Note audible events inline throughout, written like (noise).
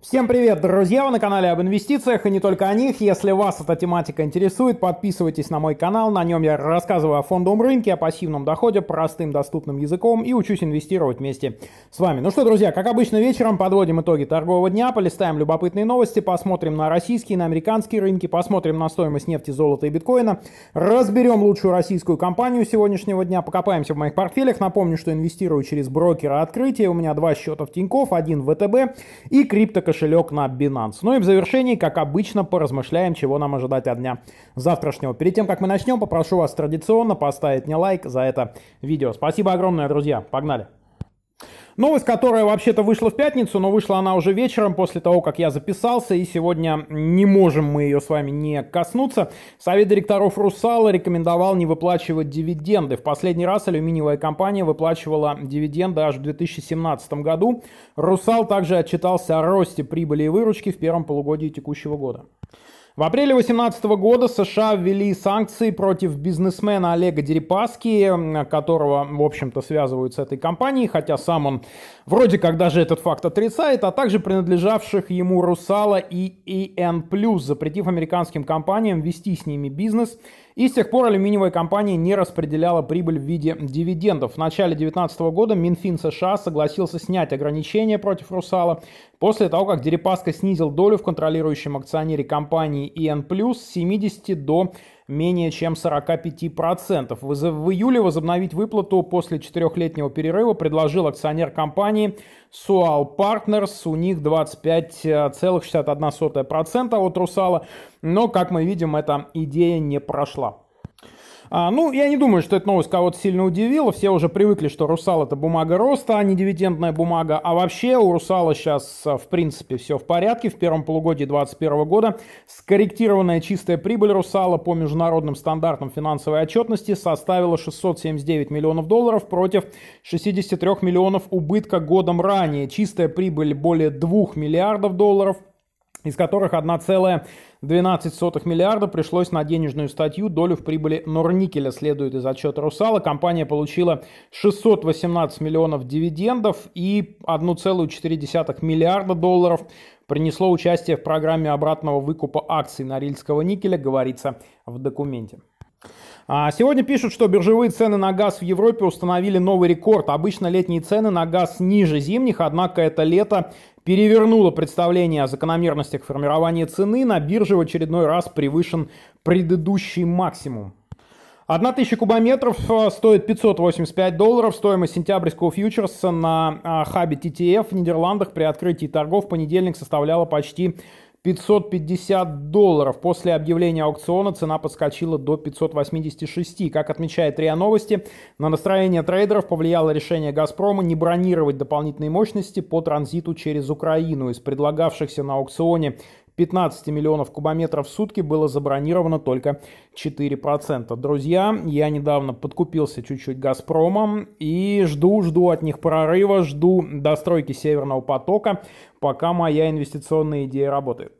Всем привет, друзья! Вы на канале об инвестициях и не только о них. Если вас эта тематика интересует, подписывайтесь на мой канал. На нем я рассказываю о фондовом рынке, о пассивном доходе, простым доступным языком и учусь инвестировать вместе с вами. Ну что, друзья, как обычно вечером подводим итоги торгового дня, полистаем любопытные новости, посмотрим на российские, и на американские рынки, посмотрим на стоимость нефти, золота и биткоина, разберем лучшую российскую компанию сегодняшнего дня, покопаемся в моих портфелях. Напомню, что инвестирую через брокера открытия. У меня два счета в Тинькофф, один в ВТБ и крипто кошелек на Binance. Ну и в завершении, как обычно, поразмышляем, чего нам ожидать от дня завтрашнего. Перед тем, как мы начнем, попрошу вас традиционно поставить мне лайк за это видео. Спасибо огромное, друзья. Погнали! Новость, которая вообще-то вышла в пятницу, но вышла она уже вечером после того, как я записался, и сегодня не можем мы ее с вами не коснуться. Совет директоров «Русала» рекомендовал не выплачивать дивиденды. В последний раз алюминиевая компания выплачивала дивиденды аж в 2017 году. «Русал» также отчитался о росте прибыли и выручки в первом полугодии текущего года. В апреле 2018 года США ввели санкции против бизнесмена Олега Дерипаски, которого, в общем-то, связывают с этой компанией, хотя сам он вроде как даже этот факт отрицает, а также принадлежавших ему «Русала» и EN+, запретив американским компаниям вести с ними бизнес – и с тех пор алюминиевая компания не распределяла прибыль в виде дивидендов. В начале 2019 года Минфин США согласился снять ограничения против «Русала» после того, как Дерипаска снизил долю в контролирующем акционере компании «ИН+» с 70 до менее чем 45%. В июле возобновить выплату после четырехлетнего перерыва предложил акционер компании Sual Partners. У них 25,61% от «Русала». Но, как мы видим, эта идея не прошла. А, ну, я не думаю, что эта новость кого-то сильно удивила. Все уже привыкли, что «Русал» — это бумага роста, а не дивидендная бумага. А вообще у «Русала» сейчас, э, в принципе, все в порядке. В первом полугодии 2021 года скорректированная чистая прибыль «Русала» по международным стандартам финансовой отчетности составила 679 миллионов долларов против 63 миллионов убытка годом ранее. Чистая прибыль более 2 миллиардов долларов, из которых 1,12 миллиарда пришлось на денежную статью долю в прибыли Норникеля, следует из отчета «Русала». Компания получила 618 миллионов дивидендов и 1,4 миллиарда долларов принесло участие в программе обратного выкупа акций Норильского никеля, говорится в документе. А, сегодня пишут, что биржевые цены на газ в Европе установили новый рекорд. Обычно летние цены на газ ниже зимних, однако это лето перевернуло представление о закономерностях формирования цены, на бирже в очередной раз превышен предыдущий максимум. 1000 кубометров э, стоит 585 долларов. Стоимость сентябрьского фьючерса на э, хабе TTF в Нидерландах при открытии торгов в понедельник составляла почти 550 долларов. После объявления аукциона цена подскочила до 586. Как отмечает РИА Новости, на настроение трейдеров повлияло решение «Газпрома» не бронировать дополнительные мощности по транзиту через Украину. Из предлагавшихся на аукционе 15 миллионов кубометров в сутки было забронировано только 4%. Друзья, я недавно подкупился чуть-чуть «Газпромом» и жду, жду от них прорыва, жду достройки «Северного потока», пока моя инвестиционная идея работает.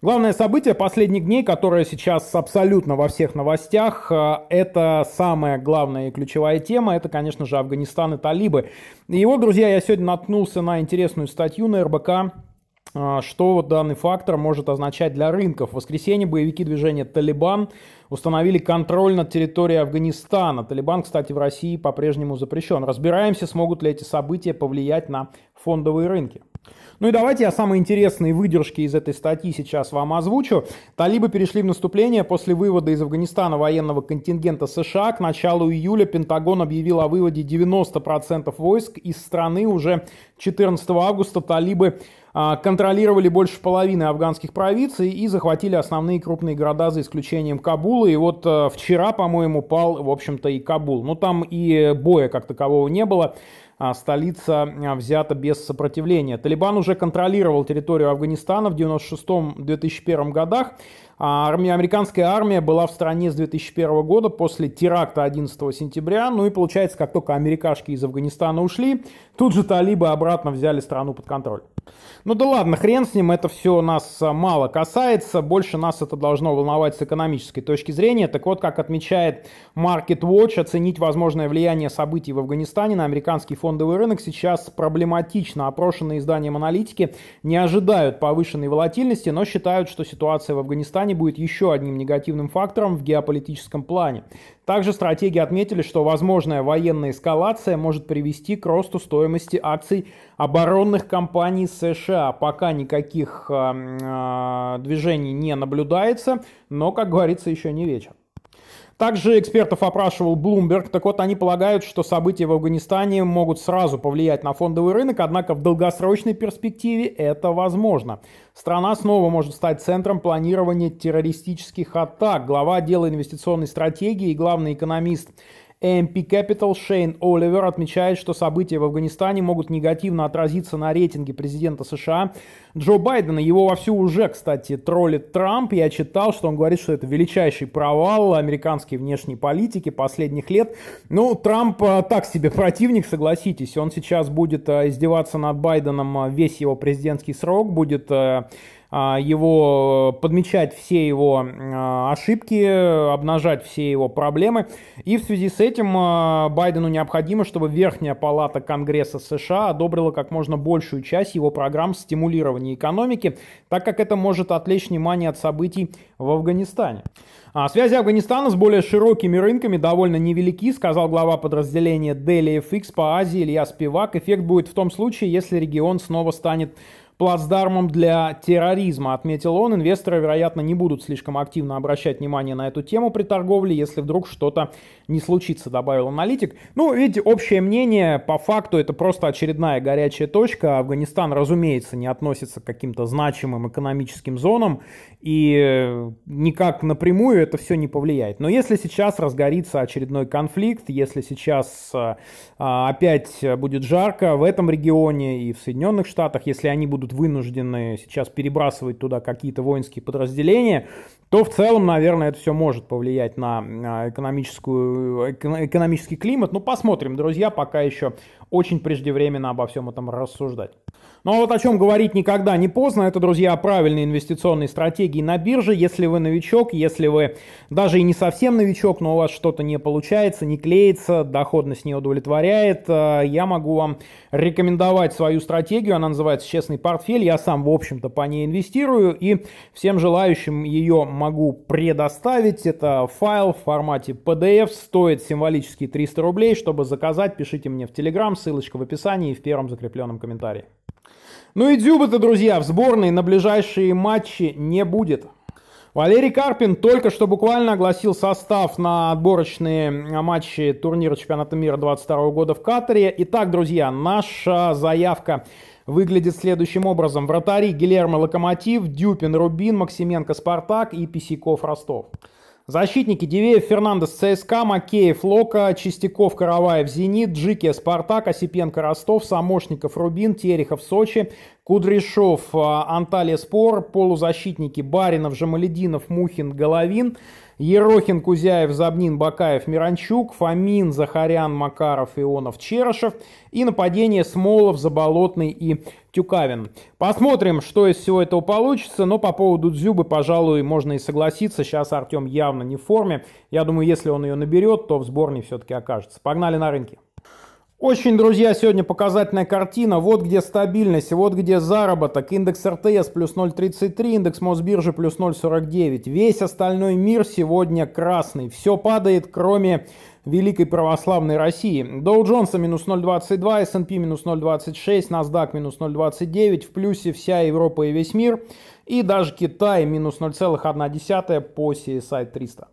Главное событие последних дней, которое сейчас абсолютно во всех новостях, э, это самая главная и ключевая тема, это, конечно же, Афганистан и талибы. Его, друзья, я сегодня наткнулся на интересную статью на РБК, а, что вот данный фактор может означать для рынков. В воскресенье боевики движения «Талибан» установили контроль над территорией Афганистана. Талибан, кстати, в России по-прежнему запрещен. Разбираемся, смогут ли эти события повлиять на фондовые рынки. Ну и давайте я самые интересные выдержки из этой статьи сейчас вам озвучу. Талибы перешли в наступление после вывода из Афганистана военного контингента США. К началу июля Пентагон объявил о выводе 90% войск из страны. Уже 14 августа талибы а, контролировали больше половины афганских провинций и захватили основные крупные города за исключением Кабула. Стамбула. И вот э, вчера, по-моему, пал, в общем-то, и Кабул. Ну, там и боя как такового не было. А столица э, взята без сопротивления. Талибан уже контролировал территорию Афганистана в 1996-2001 годах. А армия, американская армия была в стране с 2001 года после теракта 11 сентября. Ну и получается, как только америкашки из Афганистана ушли, тут же талибы обратно взяли страну под контроль. Ну да ладно, хрен с ним, это все нас а, мало касается, больше нас это должно волновать с экономической точки зрения. Так вот, как отмечает Market Watch, оценить возможное влияние событий в Афганистане на американский фондовый рынок сейчас проблематично. Опрошенные изданием аналитики не ожидают повышенной волатильности, но считают, что ситуация в Афганистане будет еще одним негативным фактором в геополитическом плане. Также стратеги отметили, что возможная военная эскалация может привести к росту стоимости акций оборонных компаний США. Пока никаких эм, э, движений не наблюдается, но, как говорится, еще не вечер. Также экспертов опрашивал Bloomberg. Так вот, они полагают, что события в Афганистане могут сразу повлиять на фондовый рынок, однако в долгосрочной перспективе это возможно. Страна снова может стать центром планирования террористических атак. Глава отдела инвестиционной стратегии и главный экономист AMP Capital Шейн Оливер отмечает, что события в Афганистане могут негативно отразиться на рейтинге президента США Джо Байдена. Его вовсю уже, кстати, троллит Трамп. Я читал, что он говорит, что это величайший провал американской внешней политики последних лет. Ну, Трамп а, так себе противник, согласитесь. Он сейчас будет а, издеваться над Байденом а, весь его президентский срок, будет а, его, э, подмечать все его а, ошибки, обнажать все его проблемы. И в связи с этим а, Байдену необходимо, чтобы Верхняя палата Конгресса США одобрила как можно большую часть его программ стимулирования экономики, так как это может отвлечь внимание от событий в Афганистане. А связи Афганистана с более широкими рынками довольно невелики, сказал глава подразделения Daily FX по Азии Илья Спивак. Эффект будет в том случае, если регион снова станет плацдармом для терроризма, отметил он. Инвесторы, вероятно, не будут слишком активно обращать внимание на эту тему при торговле, если вдруг что-то не случится, добавил аналитик. Ну, видите, общее мнение по факту это просто очередная горячая точка. Афганистан, разумеется, не относится к каким-то значимым экономическим зонам и э, никак напрямую это все не повлияет. Но если сейчас разгорится очередной конфликт, если сейчас э, э, опять будет жарко в этом регионе и в Соединенных Штатах, если они будут будут вынуждены сейчас перебрасывать туда какие-то воинские подразделения, то в целом, наверное, это все может повлиять на а, экономическую, экономический климат. Но посмотрим, друзья, пока еще очень преждевременно обо всем этом рассуждать. Но вот о чем говорить никогда не поздно, это, друзья, правильные инвестиционные стратегии на бирже. Если вы новичок, если вы даже и не совсем новичок, но у вас что-то не получается, не клеится, доходность не удовлетворяет, э, я могу вам рекомендовать свою стратегию. Она называется «Честный портфель». Я сам, в общем-то, по ней инвестирую и всем желающим ее могу предоставить. Это файл в формате PDF, стоит символические 300 рублей. Чтобы заказать, пишите мне в Telegram, ссылочка в описании и в первом закрепленном комментарии. Ну и Дзюба-то, друзья, в сборной на ближайшие матчи не будет. Валерий Карпин только что буквально огласил состав на отборочные а, матчи турнира чемпионата мира 22 года в Катаре. Итак, друзья, наша заявка выглядит следующим образом. Вратари Гилермо Локомотив, Дюпин Рубин, Максименко Спартак и Писяков Ростов. Защитники Дивеев, Фернандес, ЦСКА, Макеев, Лока, Чистяков, Караваев, Зенит, Джики, Спартак, Осипенко, Ростов, Самошников, Рубин, Терехов, Сочи, Кудряшов, а, Анталия, Спор, полузащитники Баринов, Жамалединов, Мухин, Головин – Ерохин, Кузяев, Забнин, Бакаев, Миранчук, Фомин, Захарян, Макаров, Ионов, Черышев и нападение Смолов, Заболотный и Тюкавин. Посмотрим, что из всего этого получится, но по поводу Дзюбы, пожалуй, можно и согласиться. Сейчас Артем явно не в форме. Я думаю, если он ее наберет, то в сборной все-таки окажется. Погнали на рынке. Очень, друзья, сегодня показательная картина. Вот где стабильность, вот где заработок. Индекс РТС плюс 0,33, индекс Мосбиржи плюс 0,49. Весь остальной мир сегодня красный. Все падает, кроме Великой Православной России. Доу Джонса минус 0,22, S&P минус 0,26, NASDAQ минус 0,29. В плюсе вся Европа и весь мир. И даже Китай минус 0,1 по CSI 300.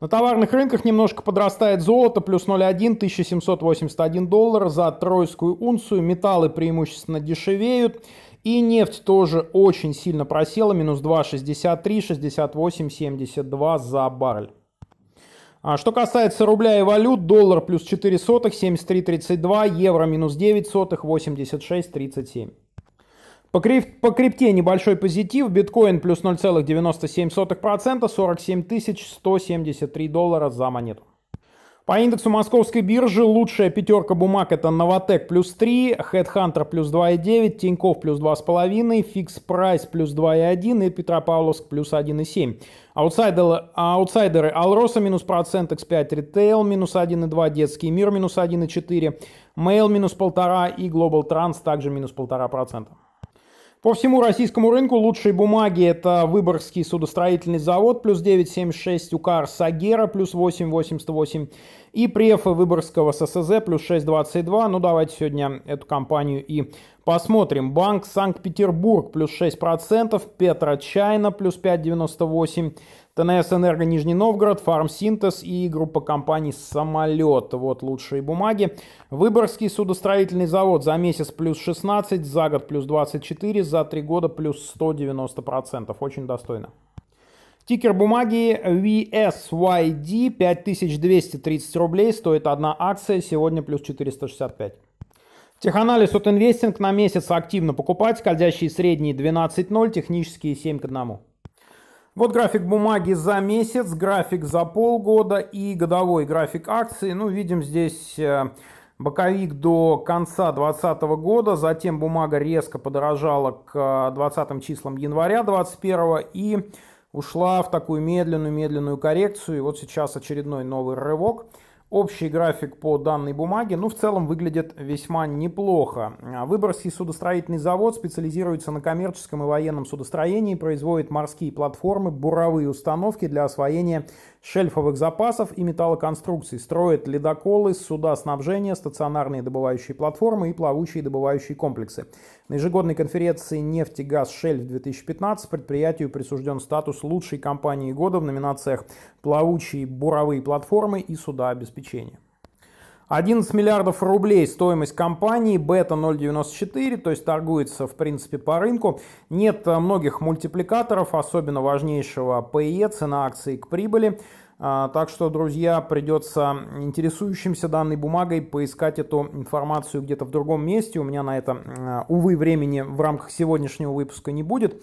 На товарных рынках немножко подрастает золото, плюс 0,1, 1781 доллар за тройскую унцию. Металлы преимущественно дешевеют. И нефть тоже очень сильно просела, минус 2,63, 68,72 за баррель. А что касается рубля и валют, доллар плюс 4 сотых, 73,32, евро минус 9 сотых, 86,37. По, крип... по крипте небольшой позитив. Биткоин плюс 0,97%, 47 173 доллара за монету. По индексу московской биржи лучшая пятерка бумаг это Новотек плюс 3, Headhunter плюс 2,9, Тиньков плюс 2,5, Фикс Прайс плюс 2,1 и Петропавловск плюс 1,7. Аутсайдеры, аутсайдеры Алроса минус процент, X5 retail минус 1,2, Детский мир минус 1,4, Mail минус 1,5 и Global trans также минус 1,5%. По всему российскому рынку лучшие бумаги – это Выборгский судостроительный завод, плюс 9,76, УКАР Сагера, плюс 8,88, и префы Выборгского ССЗ, плюс 6,22. Ну, давайте сегодня эту компанию и посмотрим. Банк Санкт-Петербург, плюс 6%, Петра Чайна, плюс 5,98, ТНС Энерго Нижний Новгород, Фармсинтез и группа компаний Самолет. Вот лучшие бумаги. Выборгский судостроительный завод за месяц плюс 16, за год плюс 24, за три года плюс 190%. Очень достойно. Тикер бумаги VSYD 5230 рублей, стоит одна акция, сегодня плюс 465. Теханализ от инвестинг на месяц активно покупать, скользящие средние 12.0, технические 7 к 1. Вот график бумаги за месяц, график за полгода и годовой график акции. Ну, видим здесь э, боковик до конца 2020 года, затем бумага резко подорожала к 20 э, числам января 2021 и ушла в такую медленную-медленную коррекцию. И вот сейчас очередной новый рывок – Общий график по данной бумаге, ну, в целом выглядит весьма неплохо. А, Выборгский судостроительный завод специализируется на коммерческом и военном судостроении, производит морские платформы, буровые установки для освоения шельфовых запасов и металлоконструкций, строит ледоколы, суда снабжения, стационарные добывающие платформы и плавучие добывающие комплексы. На ежегодной конференции «Нефть и газ Шельф-2015» предприятию присужден статус лучшей компании года в номинациях «Плавучие буровые платформы» и «Суда обеспечения». 11 миллиардов рублей стоимость компании, бета 0,94, то есть торгуется в принципе по рынку. Нет э, многих мультипликаторов, особенно важнейшего PE, цена акции к прибыли. А, так что, друзья, придется интересующимся данной бумагой поискать эту информацию где-то в другом месте. У меня на это, э, увы, времени в рамках сегодняшнего выпуска не будет.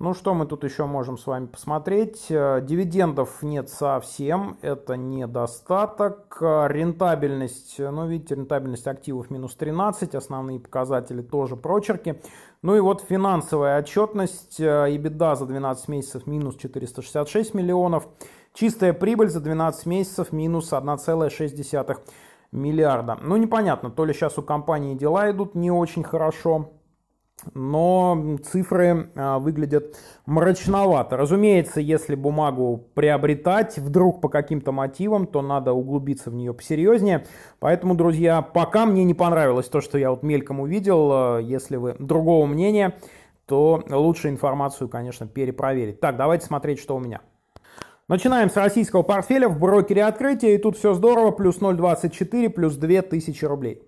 Ну что мы тут еще можем с вами посмотреть? Э, дивидендов нет совсем, это недостаток. Э, рентабельность, э, ну видите, рентабельность активов минус 13, основные показатели тоже прочерки. Ну и вот финансовая отчетность, и беда за 12 месяцев минус 466 миллионов, чистая прибыль за 12 месяцев минус 1,6 миллиарда. Ну непонятно, то ли сейчас у компании дела идут не очень хорошо, но цифры а, выглядят мрачновато. Разумеется, если бумагу приобретать вдруг по каким-то мотивам, то надо углубиться в нее посерьезнее. Поэтому, друзья, пока мне не понравилось то, что я вот мельком увидел, а, если вы другого мнения, то лучше информацию, конечно, перепроверить. Так, давайте смотреть, что у меня. Начинаем с российского портфеля в брокере открытия, и тут все здорово, плюс 0,24, плюс 2000 рублей.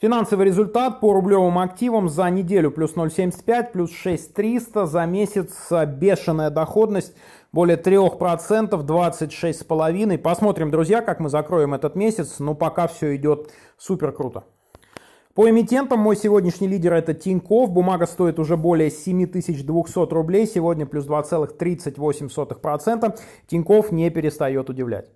Финансовый результат по рублевым активам за неделю плюс 0,75, плюс 6,300, за месяц бешеная доходность более 3%, 26,5. Посмотрим, друзья, как мы закроем этот месяц, но пока все идет супер круто. По эмитентам мой сегодняшний лидер это Тиньков. Бумага стоит уже более 7200 рублей. Сегодня плюс 2,38%. Тиньков не перестает удивлять.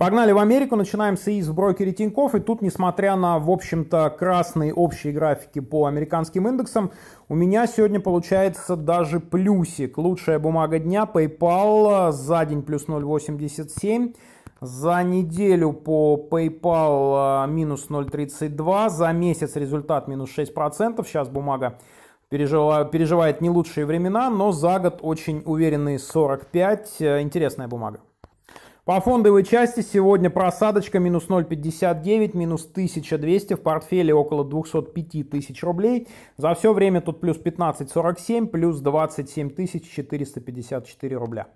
Погнали в Америку, начинаем с ИИС в брокере Тинькофф, и тут, несмотря на, в общем-то, красные общие графики по американским индексам, у меня сегодня получается даже плюсик. Лучшая бумага дня, PayPal за день плюс 0,87, за неделю по PayPal минус 0,32, за месяц результат минус 6%, сейчас бумага переживает не лучшие времена, но за год очень уверенные 45, э, интересная бумага. По фондовой части сегодня просадочка минус 0,59, минус 1200, в портфеле около 205 тысяч рублей. За все время тут плюс 15,47, плюс 27 454 рубля.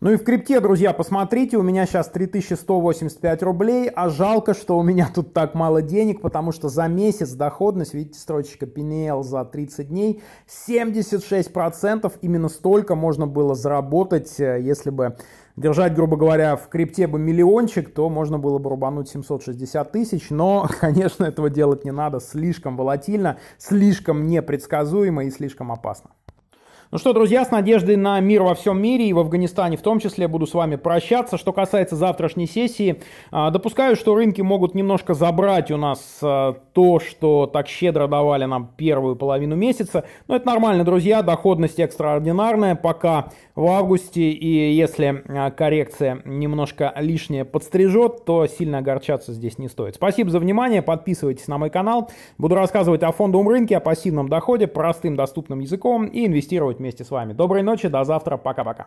Ну и в крипте, друзья, посмотрите, у меня сейчас 3185 рублей, а жалко, что у меня тут так мало денег, потому что за месяц доходность, видите, строчечка PNL за 30 дней, 76%, именно столько можно было заработать, э, если бы держать, грубо говоря, в крипте бы миллиончик, то можно было бы рубануть 760 тысяч, но, (laughs) конечно, этого делать не надо, слишком волатильно, слишком непредсказуемо и слишком опасно. Ну что, друзья, с надеждой на мир во всем мире и в Афганистане в том числе буду с вами прощаться. Что касается завтрашней сессии, а, допускаю, что рынки могут немножко забрать у нас а, то, что так щедро давали нам первую половину месяца. Но это нормально, друзья, доходность экстраординарная пока в августе. И если а, коррекция немножко лишняя подстрижет, то сильно огорчаться здесь не стоит. Спасибо за внимание, подписывайтесь на мой канал. Буду рассказывать о фондовом рынке, о пассивном доходе, простым доступным языком и инвестировать вместе с вами. Доброй ночи, до завтра, пока-пока.